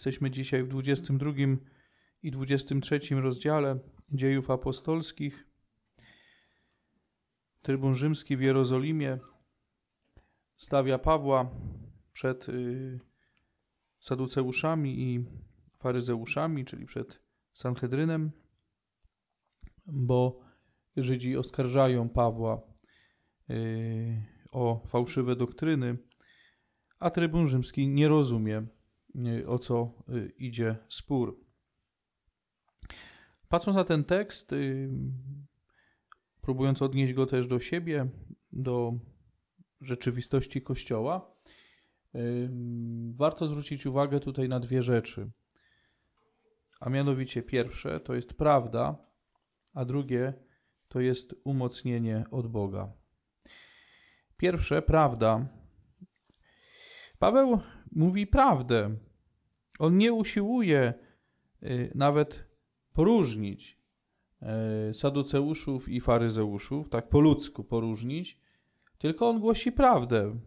Jesteśmy dzisiaj w 22 i 23 rozdziale Dziejów Apostolskich. Trybun Rzymski w Jerozolimie stawia Pawła przed y, Saduceuszami i faryzeuszami, czyli przed Sanhedrynem, bo Żydzi oskarżają Pawła y, o fałszywe doktryny, a trybun rzymski nie rozumie o co y, idzie spór. Patrząc na ten tekst, y, próbując odnieść go też do siebie, do rzeczywistości Kościoła, y, warto zwrócić uwagę tutaj na dwie rzeczy. A mianowicie pierwsze to jest prawda, a drugie to jest umocnienie od Boga. Pierwsze, prawda. Paweł mówi prawdę. On nie usiłuje y, nawet poróżnić y, saduceuszów i faryzeuszów, tak po ludzku poróżnić, tylko on głosi prawdę.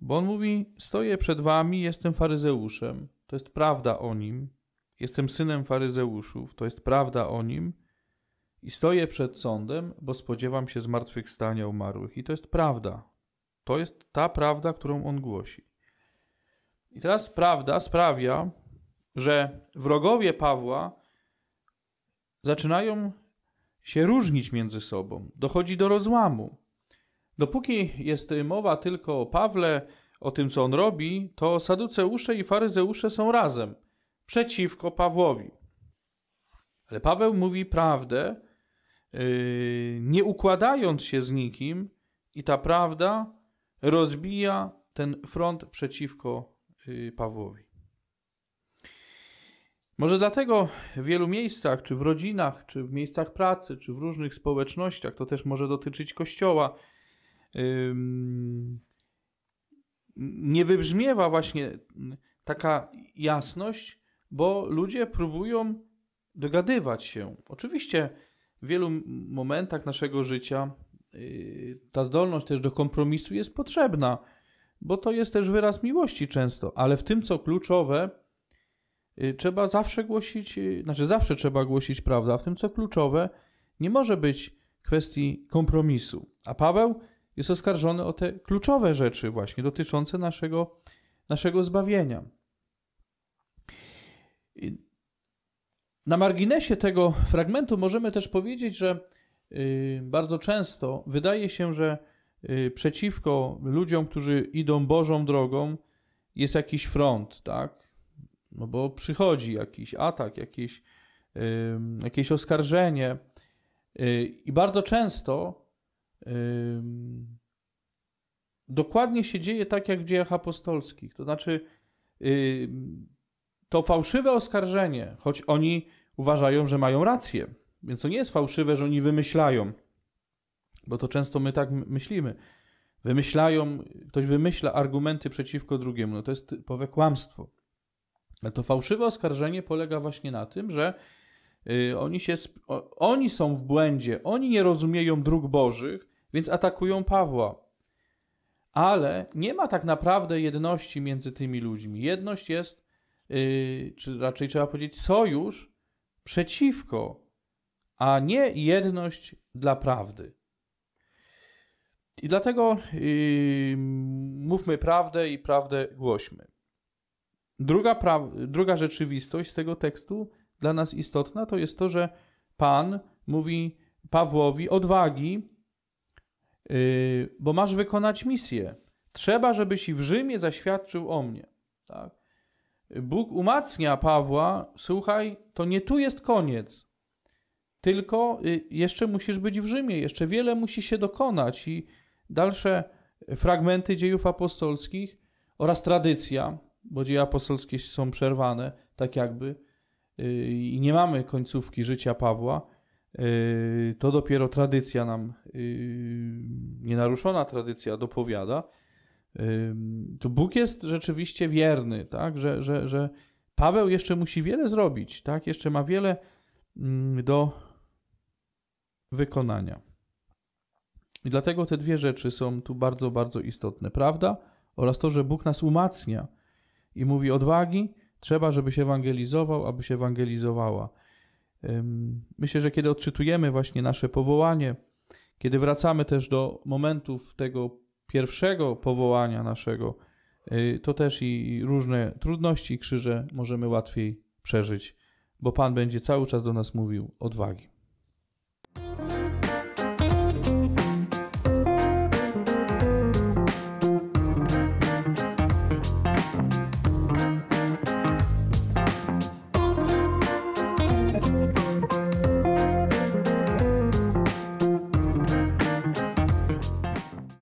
Bo on mówi: Stoję przed wami, jestem faryzeuszem. To jest prawda o nim. Jestem synem faryzeuszów. To jest prawda o nim. I stoję przed sądem, bo spodziewam się zmartwychwstania umarłych. I to jest prawda. To jest ta prawda, którą on głosi. I teraz prawda sprawia, że wrogowie Pawła zaczynają się różnić między sobą, dochodzi do rozłamu. Dopóki jest mowa tylko o Pawle, o tym co on robi, to saduceusze i faryzeusze są razem, przeciwko Pawłowi. Ale Paweł mówi prawdę, yy, nie układając się z nikim, i ta prawda rozbija ten front przeciwko y, Pawłowi. Może dlatego w wielu miejscach, czy w rodzinach, czy w miejscach pracy, czy w różnych społecznościach, to też może dotyczyć kościoła, nie wybrzmiewa właśnie taka jasność, bo ludzie próbują dogadywać się. Oczywiście w wielu momentach naszego życia Y, ta zdolność też do kompromisu jest potrzebna, bo to jest też wyraz miłości często, ale w tym co kluczowe, y, trzeba zawsze głosić, y, znaczy zawsze trzeba głosić prawdę, a w tym co kluczowe, nie może być kwestii kompromisu. A Paweł jest oskarżony o te kluczowe rzeczy, właśnie dotyczące naszego, naszego zbawienia. Na marginesie tego fragmentu możemy też powiedzieć, że Y, bardzo często wydaje się, że y, przeciwko ludziom, którzy idą Bożą drogą, jest jakiś front, tak? No bo przychodzi jakiś atak, jakieś, jakieś oskarżenie. Y, I bardzo często dokładnie się dzieje tak, jak w dziejach apostolskich. To znaczy, to fałszywe oskarżenie, choć oni uważają, że mają rację więc to nie jest fałszywe, że oni wymyślają, bo to często my tak myślimy. Wymyślają, ktoś wymyśla argumenty przeciwko drugiemu. No to jest typowe kłamstwo. Ale to fałszywe oskarżenie polega właśnie na tym, że y, oni, się, oni są w błędzie, oni nie rozumieją dróg Bożych, więc atakują Pawła. Ale nie ma tak naprawdę jedności między tymi ludźmi. Jedność jest, y, czy raczej trzeba powiedzieć, sojusz przeciwko a nie jedność dla prawdy. I dlatego yy, mówmy prawdę i prawdę głośmy. Druga, pra- druga rzeczywistość z tego tekstu dla nas istotna to jest to, że Pan mówi Pawłowi odwagi, yy, bo masz wykonać misję. Trzeba, żebyś i w Rzymie zaświadczył o mnie. Tak? Bóg umacnia Pawła, słuchaj, to nie tu jest koniec tylko y, jeszcze musisz być w Rzymie, jeszcze wiele musi się dokonać i dalsze fragmenty dziejów apostolskich oraz tradycja, bo dzieje apostolskie są przerwane, tak jakby, y, i nie mamy końcówki życia Pawła, y, to dopiero tradycja nam, nienaruszona tradycja dopowiada. To Bóg jest rzeczywiście wierny, tak? że, że, że Paweł jeszcze musi wiele zrobić, tak? jeszcze ma wiele mm, do wykonania. I dlatego te dwie rzeczy są tu bardzo, bardzo istotne. Prawda oraz to, że Bóg nas umacnia i mówi odwagi, trzeba, żeby się ewangelizował, aby się ewangelizowała. Myślę, że kiedy odczytujemy właśnie nasze powołanie, kiedy wracamy też do momentów tego pierwszego powołania naszego, y, to też i różne trudności i krzyże możemy łatwiej przeżyć, bo Pan będzie cały czas do nas mówił odwagi.